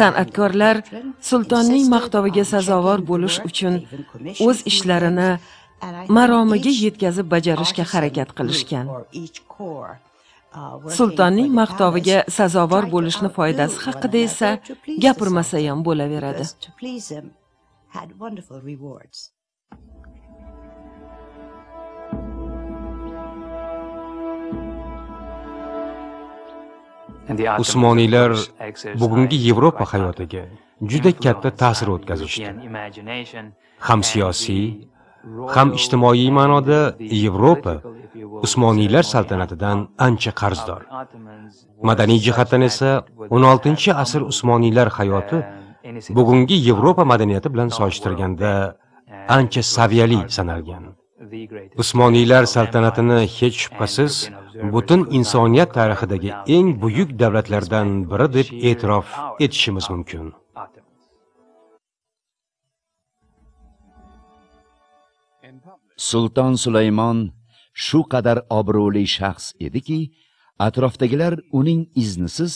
san'atkorlar sultonning maqtoviga sazovor bo'lish uchun o'z ishlarini maromiga yetkazib bajarishga harakat qilishgan uh, sultonning maqtoviga sazovor bo'lishni foydasi haqida esa gapirmasa ham bo'laveradi Usmoniylar bugungi Yevropa hayotiga juda katta ta'sir o'tkazishdi. Ham siyosiy, ham ijtimoiy ma'noda Yevropa Usmoniylar saltanatidan ancha qarzdor. Madaniy jihatdan esa 16-asr Usmoniylar hayoti bugungi Yevropa madaniyati bilan solishtirganda ancha saviyali sanalgan. Usmoniylar saltanatini hech shubhasiz butun insoniyat tarixidagi eng buyuk davlatlardan biri deb e'tirof etishimiz mumkin. Sultan Sulaymon shu qadar obro'li shaxs ediki, atrofdagilar uning iznisiz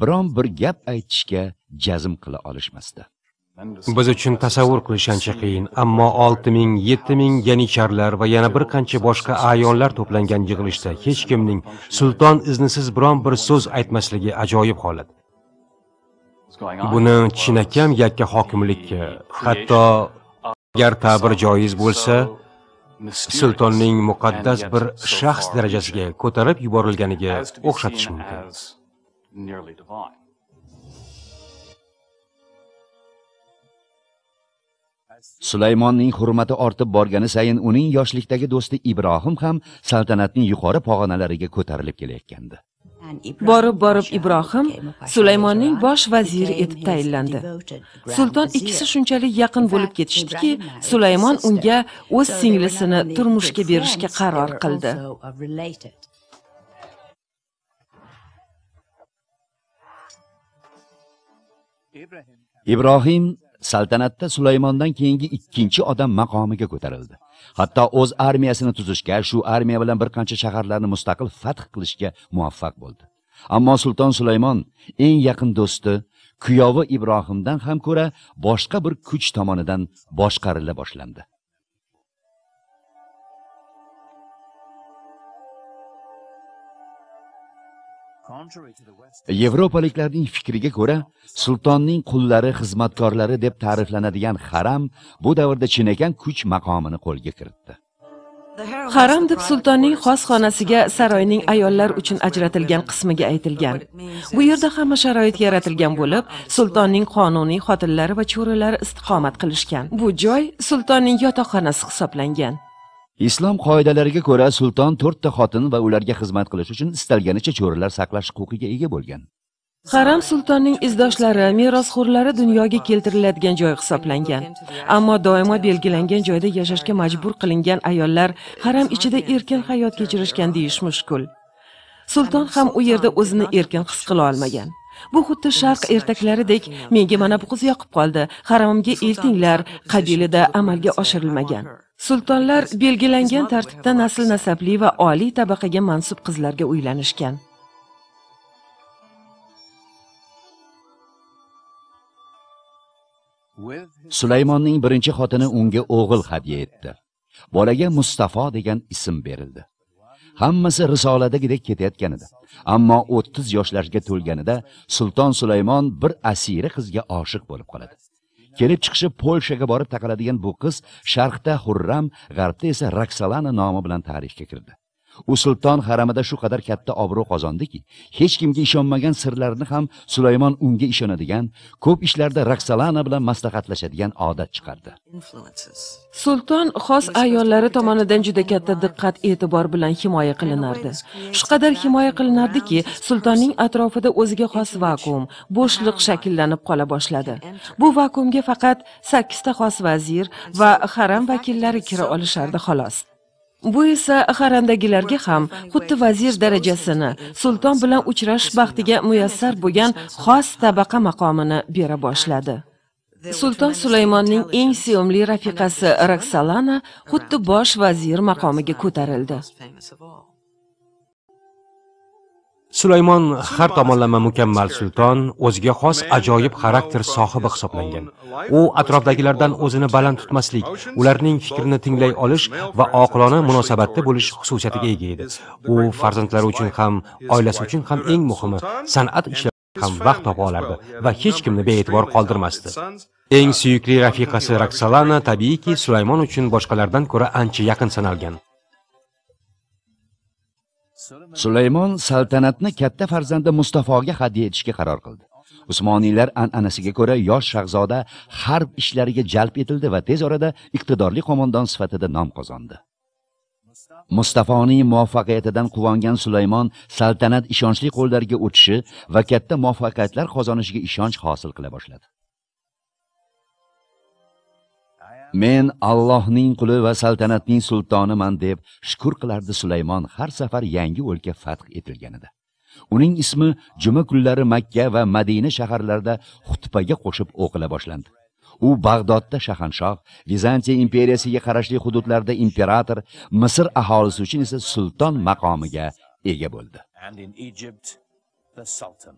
biron bir gap aytishga jazm qila olishmasdi. biz uchun tasavvur qilish ancha qiyin ammo olti ming yetti ming yanicharlar va yana bir qancha boshqa ayonlar to'plangan yig'ilishda hech kimning sulton iznisiz biron bir so'z aytmasligi ajoyib holat buni chinakam yakka hokimlikka hatto agar ta'bir joiz bo'lsa sultonning muqaddas bir shaxs darajasiga ko'tarib yuborilganiga o'xshatish mumkin sulaymonning hurmati ortib borgani sayin uning yoshlikdagi do'sti ibrohim ham saltanatning yuqori pog'onalariga ko'tarilib kelayotgandi borib borib ibrohim sulaymonning bosh vaziri etib tayinlandi sulton ikkisi shunchalik yaqin bo'lib ketishdiki sulaymon unga o'z singlisini turmushga berishga qaror qildi ibrohim saltanatda Sulaymondan keyingi ikkinchi odam maqomiga ko'tarildi. Hatto o'z armiyasini tuzishga, shu armiya bilan bir qancha shaharlarni mustaqil fath qilishga muvaffaq bo'ldi. Ammo Sultan Sulaymon eng yaqin do'sti kuyovi Ibrohimdan ham ko'ra boshqa bir kuch tomonidan boshqarila boshlandi. Yevropaliklarning fikriga ko'ra, sultonning qullari xizmatkorlari deb ta'riflanadigan haram bu davrda chinakam kuch maqomini qo'lga kiritdi. Haram deb sultonning xos xonasiga saroyning ayollar uchun ajratilgan qismiga aytilgan. Bu yerda hamma sharoit yaratilgan bo'lib, sultonning qonuniy xotinlari va cho'rilari istiqomat qilishgan. Bu joy sultonning yotoqxonasi hisoblangan. islom qoidalariga ko'ra sulton to'rtta xotin va ularga xizmat qilish uchun istalganicha cho'rilar saqlash huquqiga ega bo'lgan haram sultonning izdoshlari merosxo'rlari dunyoga keltiriladigan joy hisoblangan ammo doimo belgilangan joyda yashashga majbur qilingan ayollar haram ichida erkin hayot kechirishgan deyish mushkul sulton ham u yerda o'zini erkin his qila olmagan bu xuddi sharq ertaklaridek menga mana bu qiz yoqib qoldi haramimga eltinglar qabilida amalga oshirilmagan sultonlar belgilangan tartibda nasl nasabli va oliy tabaqaga mansub qizlarga uylanishgan sulaymonning birinchi xotini unga o'g'il hadya etdi bolaga mustafo degan ism berildi hammasi risoladagidek ketayotgan edi ammo 30 yoshlarga to'lganida sulton sulaymon bir asira qizga oshiq bo'lib qoladi kelib chiqishi polshaga borib taqaladigan bu qiz sharqda hurram g'arbda esa raksalana nomi bilan tarixga kirdi u sulton haramida shu qadar katta obro' qozondiki hech kimga ishonmagan sirlarini ham sulaymon unga ishonadigan ko'p ishlarda raksalana bilan maslahatlashadigan odat chiqardi sulton xos ayollari tomonidan juda katta diqqat e'tibor bilan himoya qilinardi shu qadar himoya qilinardiki sultonning atrofida o'ziga xos vakuum bo'shliq shakllanib qola boshladi bu vakuumga faqat sakkizta xos vazir va haram vakillari kira olishardi xolos bu esa xarandagilarga ham xuddi vazir darajasini sulton bilan uchrash baxtiga muyassar bo'lgan xos tabaqa maqomini bera boshladi sulton sulaymonning eng sevimli rafiqasi raksalana xuddi bosh vazir maqomiga ko'tarildi sulaymon har tomonlama mukammal sulton o'ziga xos ajoyib xarakter sohibi hisoblangan u atrofdagilardan o'zini baland tutmaslik ularning fikrini tinglay olish va oqilona munosabatda bo'lish xususiyatiga ega edi u farzandlari uchun ham oilasi uchun ham eng muhimi san'at ishlariga ham vaqt topa olardi va hech kimni bee'tibor qoldirmasdi eng suyukli rafiqasi raksalana tabiiyki sulaymon uchun boshqalardan ko'ra ancha yaqin sanalgan sulaymon saltanatni katta farzandi mustafoga hadya etishga qaror qildi usmoniylar an'anasiga ko'ra yosh shahzoda harb ishlariga jalb etildi va tez orada iqtidorli qo'mondon sifatida nom qozondi mustafoning muvaffaqiyatidan quvongan sulaymon saltanat ishonchli qo'llarga o'tishi va katta muvaffaqiyatlar qozonishiga ishonch hosil qila boshladi men Allohning quli va saltanatning sultoniman deb shukr qilardi Sulaymon har safar yangi o'lka fath etilganida. Uning ismi juma kunlari Makka va Madina shaharlarida xutbaga qo'shib o'qila boshlandi. U Bag'dodda shahanshoh, Vizantiya imperiyasiga qarashli hududlarda imperator, Misr aholisi uchun esa sulton maqomiga ega bo'ldi. And in Egypt, the sultan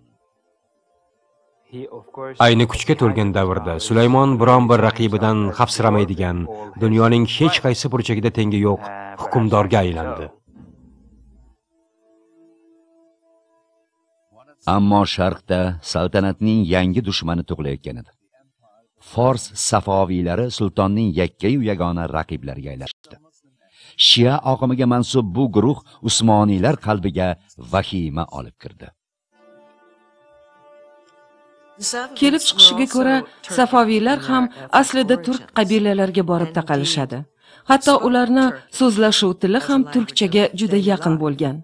ayni uh, kuchga to'lgan davrda sulaymon biron bir raqibidan xavfsiramaydigan dunyoning hech qaysi burchagida tengi yo'q uh, hukmdorga aylandi ammo sharqda saltanatning yangi dushmani tug'ilayotgan edi fors safoviylari sultonning yakkayu yagona raqiblariga aylashdi shia oqimiga mansub bu guruh usmoniylar qalbiga vahima olib kirdi kelib chiqishiga ko'ra safoviylar ham aslida turk qabilalariga borib taqalishadi hatto ularni so'zlashuv tili ham turkchaga juda yaqin bo'lgan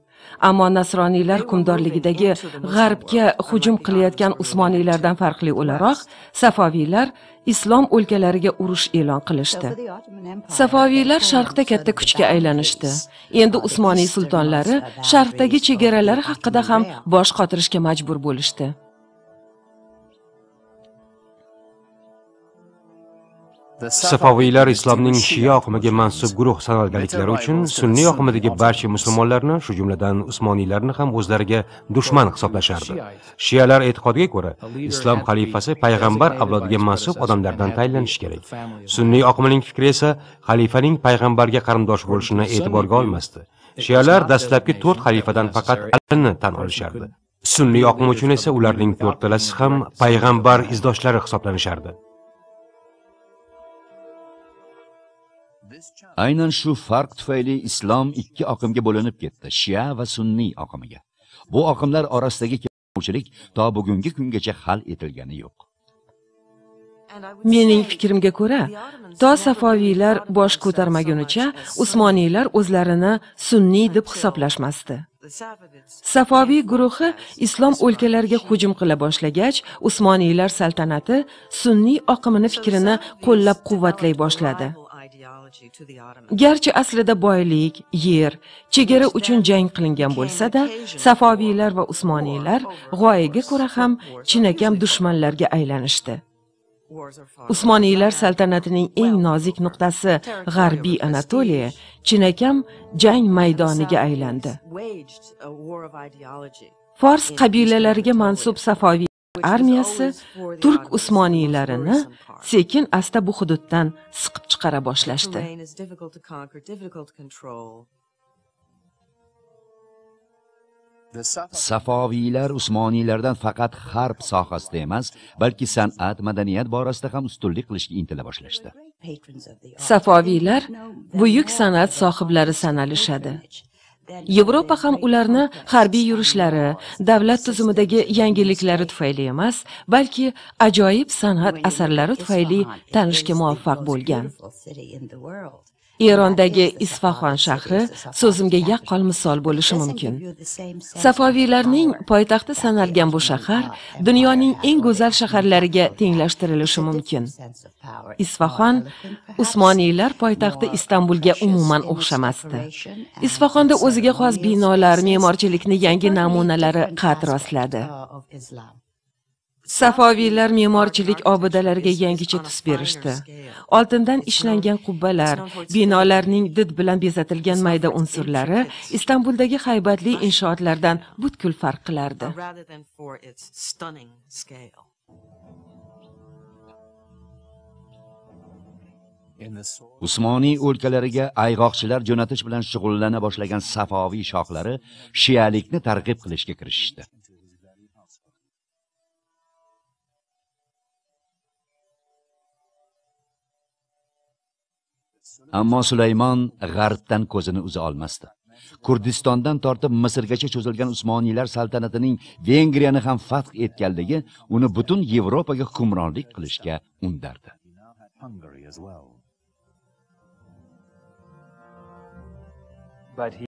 ammo nasroniylar hukmdorligidagi g'arbga hujum qilayotgan usmoniylardan farqli o'laroq safoviylar islom o'lkalariga urush e'lon qilishdi safoviylar sharqda katta kuchga aylanishdi endi usmoniy sultonlari sharqdagi chegaralari haqida ham bosh qotirishga majbur bo'lishdi Safaviylar islomning shiya oqimiga mansub guruh sanalganliklari uchun sunniy oqimidagi barcha musulmonlarni, shu jumladan Usmoniylarni ham o'zlariga dushman hisoblashardi. Shiyalar e'tiqodiga ko'ra, islom xalifasi payg'ambar avlodiga mansub odamlardan tayinlanishi kerak. Sunniy oqimining fikri esa xalifaning payg'ambarga qarindosh bo'lishini e'tiborga olmasdi. Shiyalar dastlabki 4 xalifadan faqat Alini tan olishardi. Sunniy oqim uchun esa ularning to'rttalasi ham payg'ambar izdoshlari hisoblanishardi. Aynan shu farq tufayli islom ikki oqimga bo'linib ketdi, Shia va Sunniy oqimiga. Bu oqimlar orasidagi kelishmovchilik to bugungi kungacha hal etilgani yo'q. Mening fikrimga ko'ra, to safoviylar bosh ko'tarmagunicha Usmoniylar o'zlarini sunniy deb hisoblashmasdi. safoviy guruhi islom o'lkalariga hujum qila boshlagach, Usmoniylar saltanati sunniy oqimini fikrini qo'llab-quvvatlay boshladi. garchi aslida boylik yer chegara uchun jang qilingan bo'lsa-da, safoviylar va usmoniylar g'oyaga ko'ra ham chinakam dushmanlarga aylanishdi usmoniylar saltanatining eng nozik nuqtasi g'arbiy anatoliya chinakam jang maydoniga aylandi fors qabilalariga mansub safoviy armiyasi turk usmoniylarini sekin asta bu hududdan siqib chiqara boshlashdi safoviylar usmoniylardan faqat harb sohasida emas balki san'at madaniyat borasida ham ustunlik qilishga intila boshlashdi safoviylar buyuk san'at sohiblari sanalishadi yevropa ham ularni harbiy yurishlari davlat tizimidagi yangiliklari tufayli emas balki ajoyib san'at asarlari tufayli tanishga muvaffaq bo'lgan erondagi Isfahon shahri so'zimga yaqqol misol bo'lishi mumkin Safoviylarning poytaxti sanalgan bu shahar dunyoning eng go'zal shaharlariga tenglashtirilishi mumkin Isfahon usmoniylar poytaxti istanbulga umuman o'xshamasdi Isfahonda o'ziga xos binolar me'morchilikni yangi namunalari qad rostladi Safoviylar me'morchilik obidalariga yangicha tus berishdi. Oltindan ishlangan qubbalar, binolarning did bilan bezatilgan mayda unsurlari Istanbuldagi haybatli inshootlardan butkul farq qilardi. Usmoniy o'lkalariga ayg'oqchilar jo'natish bilan shug'ullana boshlagan Safoviy shohlari shialikni targ'ib qilishga kirishishdi. ammo sulaymon g'arbdan ko'zini uza olmasdi kurdistondan tortib misrgacha cho'zilgan usmoniylar saltanatining vengriyani ham fath etganligi uni butun yevropaga hukmronlik qilishga undardi